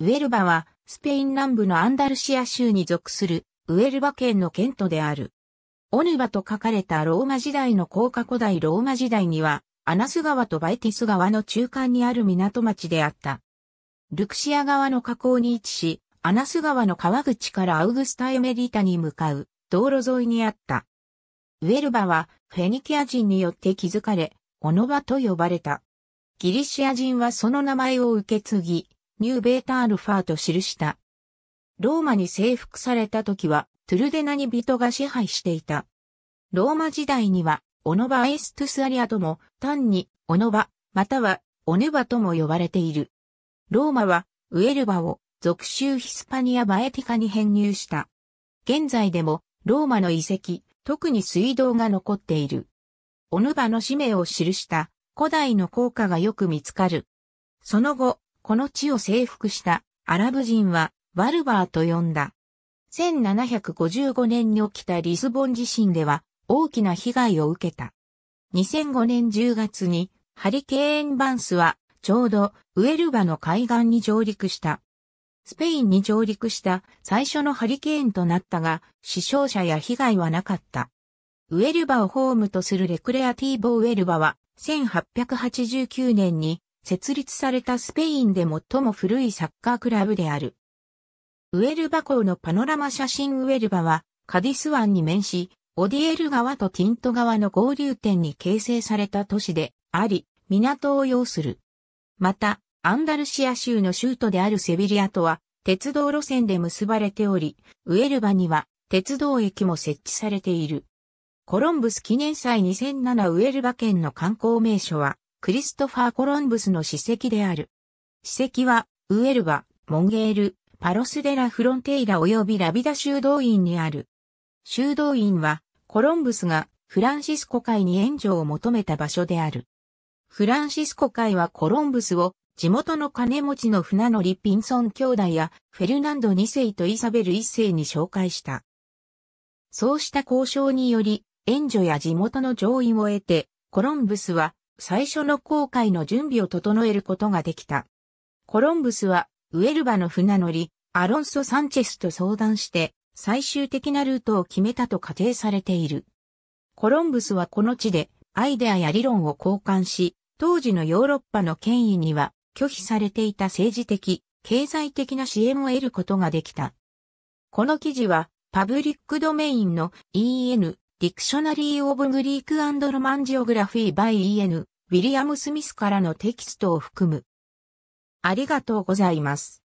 ウエルバは、スペイン南部のアンダルシア州に属する、ウエルバ県の県都である。オヌバと書かれたローマ時代の高架古代ローマ時代には、アナス川とバイティス川の中間にある港町であった。ルクシア川の河口に位置し、アナス川の川口からアウグスタエメリタに向かう道路沿いにあった。ウェルバはフェニキア人によって築かれ、オノバと呼ばれた。ギリシア人はその名前を受け継ぎ、ニューベータアルファーと記した。ローマに征服された時は、トゥルデナに人が支配していた。ローマ時代には、オノバエストゥスアリアとも、単に、オノバ、または、オヌバとも呼ばれている。ローマは、ウエルバを、属州ヒスパニア・バエティカに編入した。現在でも、ローマの遺跡、特に水道が残っている。オヌバの使命を記した古代の効果がよく見つかる。その後、この地を征服したアラブ人はバルバーと呼んだ。1755年に起きたリスボン地震では大きな被害を受けた。2005年10月にハリケーンバンスはちょうどウェルバの海岸に上陸した。スペインに上陸した最初のハリケーンとなったが死傷者や被害はなかった。ウェルバをホームとするレクレアティーボ・ウェルバは1889年に設立されたスペインで最も古いサッカークラブである。ウェルバ港のパノラマ写真ウェルバはカディス湾に面し、オディエル川とティント川の合流点に形成された都市であり、港を要する。また、アンダルシア州の州都であるセビリアとは鉄道路線で結ばれており、ウェルバには鉄道駅も設置されている。コロンブス記念祭2007ウェルバ県の観光名所はクリストファー・コロンブスの史跡である。史跡は、ウエルバ、モンゲール、パロスデラ・フロンテイラ及びラビダ修道院にある。修道院は、コロンブスがフランシスコ会に援助を求めた場所である。フランシスコ会はコロンブスを地元の金持ちの船乗りピンソン兄弟やフェルナンド2世とイサベル1世に紹介した。そうした交渉により、援助や地元の上院を得て、コロンブスは最初の航海の準備を整えることができた。コロンブスは、ウェルバの船乗り、アロンソ・サンチェスと相談して、最終的なルートを決めたと仮定されている。コロンブスはこの地で、アイデアや理論を交換し、当時のヨーロッパの権威には、拒否されていた政治的、経済的な支援を得ることができた。この記事は、パブリックドメインの EN ディクショナリー・オブ・グリーク・アンド・ロマン・ジオグラフィー・バイ・ E.N. ウィリアム・スミスからのテキストを含む。ありがとうございます。